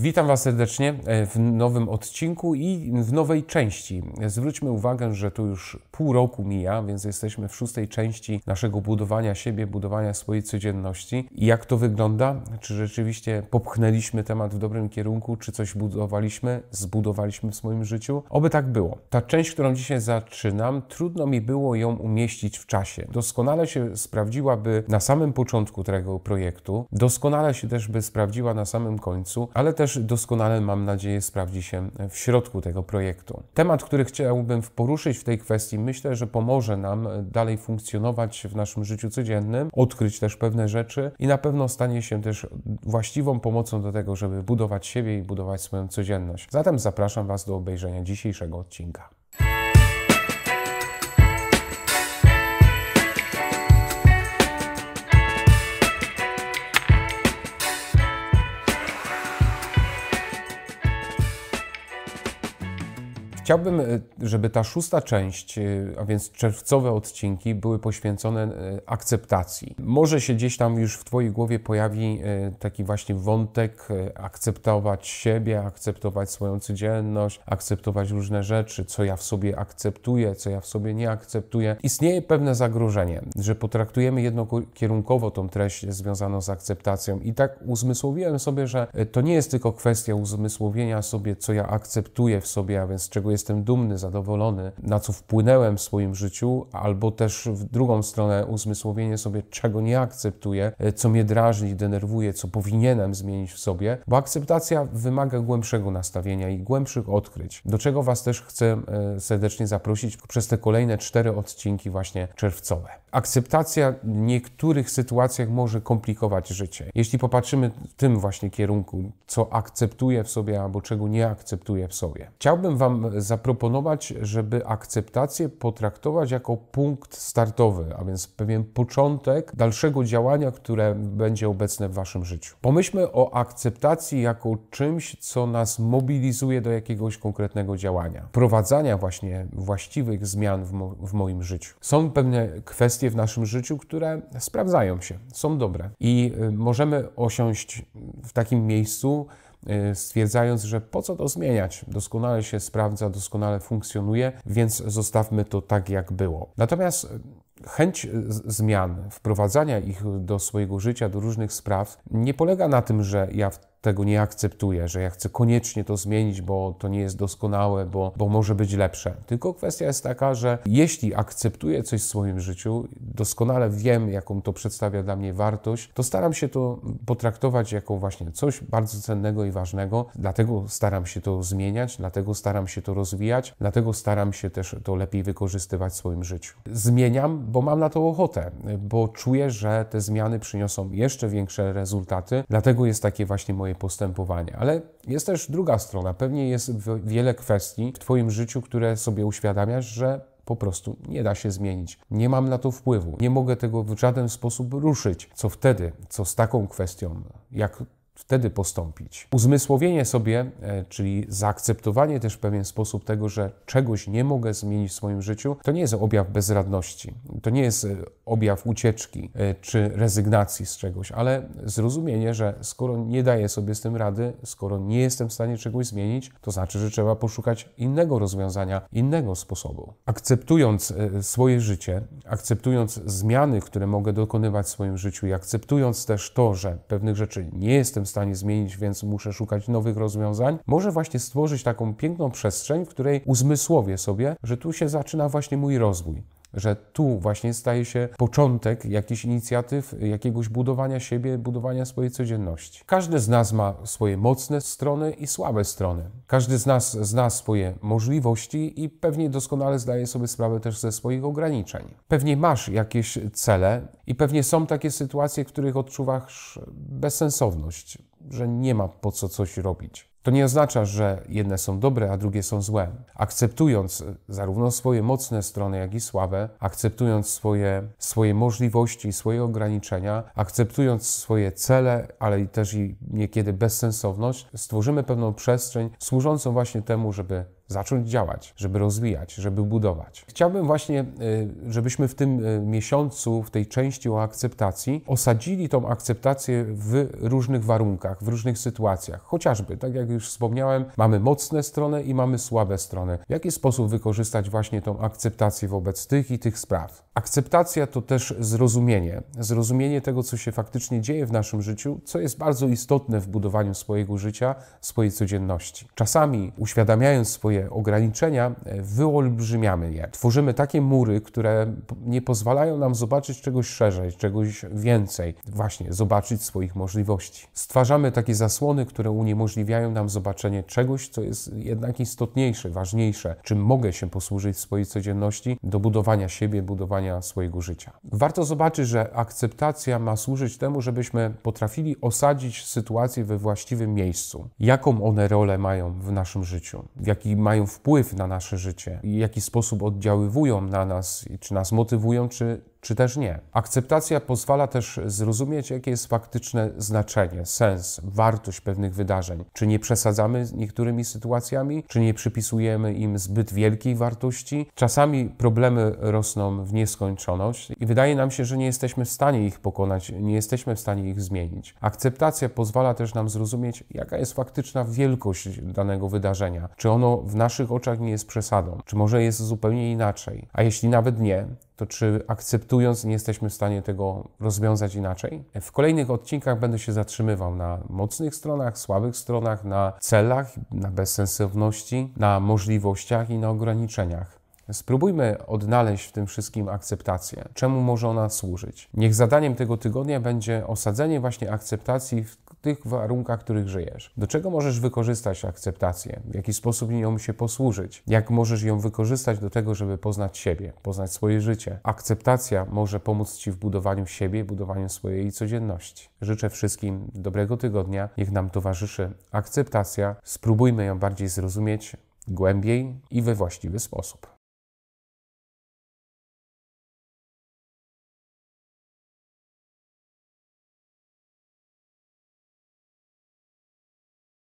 Witam Was serdecznie e, w nowym odcinku i w nowej części. Zwróćmy uwagę, że tu już pół roku mija, więc jesteśmy w szóstej części naszego budowania siebie, budowania swojej codzienności. I jak to wygląda? Czy rzeczywiście popchnęliśmy temat w dobrym kierunku? Czy coś budowaliśmy, zbudowaliśmy w swoim życiu? Oby tak było. Ta część, którą dzisiaj zaczynam, trudno mi było ją umieścić w czasie. Doskonale się sprawdziłaby na samym początku tego projektu, doskonale się też by sprawdziła na samym końcu, ale też też doskonale, mam nadzieję, sprawdzi się w środku tego projektu. Temat, który chciałbym poruszyć w tej kwestii, myślę, że pomoże nam e, dalej funkcjonować w naszym życiu codziennym, odkryć też pewne rzeczy i na pewno stanie się też właściwą pomocą do tego, żeby budować siebie i budować swoją codzienność. Zatem zapraszam Was do obejrzenia dzisiejszego odcinka. Chciałbym, e, żeby ta szósta część, e, a więc czerwcowe odcinki, były poświęcone e, akceptacji. Może się gdzieś tam już w Twojej głowie pojawi taki właśnie wątek akceptować siebie, akceptować swoją codzienność, akceptować różne rzeczy, co ja w sobie akceptuję, co ja w sobie nie akceptuję. Istnieje pewne zagrożenie, że potraktujemy jednokierunkowo tą treść związaną z akceptacją. I tak uzmysłowiłem sobie, że to nie jest tylko kwestia uzmysłowienia sobie, co ja akceptuję w sobie, a więc czego jestem dumny, zadowolony, na co wpłynęłem w swoim życiu, albo też w drugą stronę uzmysłowienie sobie, czego nie akceptuję, e, co mnie drażni, denerwuje, co powinienem zmienić w sobie, bo akceptacja wymaga głębszego nastawienia i głębszych odkryć, do czego Was też chcę e, serdecznie zaprosić przez te kolejne cztery odcinki właśnie czerwcowe. Akceptacja w niektórych sytuacjach może komplikować życie. Jeśli popatrzymy w tym właśnie kierunku, co akceptuję w sobie albo czego nie akceptuję w sobie. Chciałbym Wam zaproponować, żeby akceptację potraktować jako punkt startowy, a więc pewien początek dalszego działania, które będzie obecne w Waszym życiu. Pomyślmy o akceptacji jako czymś, co nas mobilizuje do jakiegoś konkretnego działania, prowadzenia właśnie właściwych zmian w, mo w moim życiu. Są pewne kwestie w naszym życiu, które sprawdzają się, są dobre i y, możemy osiąść w takim miejscu, Y, stwierdzając, że po co to zmieniać, doskonale się sprawdza, doskonale funkcjonuje, więc zostawmy to tak, jak było. Natomiast chęć e, zmian, wprowadzania ich do swojego życia, do różnych spraw, nie polega na tym, że ja tego nie akceptuję, że ja chcę koniecznie to zmienić, bo to nie jest doskonałe, bo, bo może być lepsze. Tylko kwestia jest taka, że jeśli akceptuję coś w swoim życiu, doskonale wiem, jaką to przedstawia dla mnie wartość, to staram się to potraktować jako właśnie coś bardzo cennego i ważnego, dlatego staram się to zmieniać, dlatego staram się to rozwijać, dlatego staram się też to lepiej wykorzystywać w swoim życiu. Zmieniam bo mam na to ochotę, bo czuję, że te zmiany przyniosą jeszcze większe rezultaty, dlatego jest takie właśnie moje postępowanie. Ale jest też druga strona. Pewnie jest wiele kwestii w Twoim życiu, które sobie uświadamiasz, że po prostu nie da się zmienić. Nie mam na to wpływu. Nie mogę tego w żaden sposób ruszyć. Co wtedy? Co z taką kwestią? Jak wtedy postąpić. Uzmysłowienie sobie, e, czyli zaakceptowanie też w pewien sposób tego, że czegoś nie mogę zmienić w swoim życiu, to nie jest objaw bezradności. To nie jest e, objaw ucieczki e, czy rezygnacji z czegoś, ale zrozumienie, że skoro nie daję sobie z tym rady, skoro nie jestem w stanie czegoś zmienić, to znaczy, że trzeba poszukać innego rozwiązania, innego sposobu. Akceptując e, swoje życie, akceptując zmiany, które mogę dokonywać w swoim życiu i akceptując też to, że pewnych rzeczy nie jestem w stanie zmienić, więc muszę szukać nowych rozwiązań, może właśnie stworzyć taką piękną przestrzeń, w której uzmysłowię sobie, że tu się zaczyna właśnie mój rozwój że tu właśnie staje się początek jakichś inicjatyw, jakiegoś budowania siebie, budowania swojej codzienności. Każdy z nas ma swoje mocne strony i słabe strony. Każdy z nas zna swoje możliwości i pewnie doskonale zdaje sobie sprawę też ze swoich ograniczeń. Pewnie masz jakieś cele i pewnie są takie sytuacje, w których odczuwasz bezsensowność, że nie ma po co coś robić. To nie oznacza, że jedne są dobre, a drugie są złe. Akceptując e, zarówno swoje mocne strony, jak i słabe, akceptując swoje, swoje możliwości, swoje ograniczenia, akceptując swoje cele, ale i też i niekiedy bezsensowność, stworzymy pewną przestrzeń służącą właśnie temu, żeby zacząć działać, żeby rozwijać, żeby budować. Chciałbym właśnie, y, żebyśmy w tym y, miesiącu, w tej części o akceptacji, osadzili tą akceptację w różnych warunkach, w różnych sytuacjach. Chociażby, tak jak już wspomniałem, mamy mocne strony i mamy słabe strony. W jaki sposób wykorzystać właśnie tą akceptację wobec tych i tych spraw? Akceptacja to też zrozumienie. Zrozumienie tego, co się faktycznie dzieje w naszym życiu, co jest bardzo istotne w budowaniu swojego życia, swojej codzienności. Czasami uświadamiając swoje swoje ograniczenia, e, wyolbrzymiamy je. Tworzymy takie mury, które nie pozwalają nam zobaczyć czegoś szerzej, czegoś więcej, właśnie zobaczyć swoich możliwości. Stwarzamy takie zasłony, które uniemożliwiają nam zobaczenie czegoś, co jest jednak istotniejsze, ważniejsze, czym mogę się posłużyć w swojej codzienności do budowania siebie, budowania swojego życia. Warto zobaczyć, że akceptacja ma służyć temu, żebyśmy potrafili osadzić sytuację we właściwym miejscu. Jaką one rolę mają w naszym życiu? W jakim mają wpływ na nasze życie, w jaki sposób oddziaływują na nas, czy nas motywują, czy, czy też nie. Akceptacja pozwala też zrozumieć, jakie jest faktyczne znaczenie, sens, wartość pewnych wydarzeń. Czy nie przesadzamy z niektórymi sytuacjami, czy nie przypisujemy im zbyt wielkiej wartości. Czasami problemy rosną w nieskończoność i wydaje nam się, że nie jesteśmy w stanie ich pokonać, nie jesteśmy w stanie ich zmienić. Akceptacja pozwala też nam zrozumieć, jaka jest faktyczna wielkość danego wydarzenia. Czy ono w naszych oczach nie jest przesadą, czy może jest zupełnie inaczej. A jeśli nawet nie, to czy akceptując nie jesteśmy w stanie tego rozwiązać inaczej? W kolejnych odcinkach będę się zatrzymywał na mocnych stronach, słabych stronach, na celach, na bezsensowności, na możliwościach i na ograniczeniach. Spróbujmy odnaleźć w tym wszystkim akceptację. Czemu może ona służyć? Niech zadaniem tego tygodnia będzie osadzenie właśnie akceptacji w tych warunkach, w których żyjesz. Do czego możesz wykorzystać akceptację? W jaki sposób nią się posłużyć? Jak możesz ją wykorzystać do tego, żeby poznać siebie, poznać swoje życie? Akceptacja może pomóc Ci w budowaniu siebie, budowaniu swojej codzienności. Życzę wszystkim dobrego tygodnia. Niech nam towarzyszy akceptacja. Spróbujmy ją bardziej zrozumieć, głębiej i we właściwy sposób.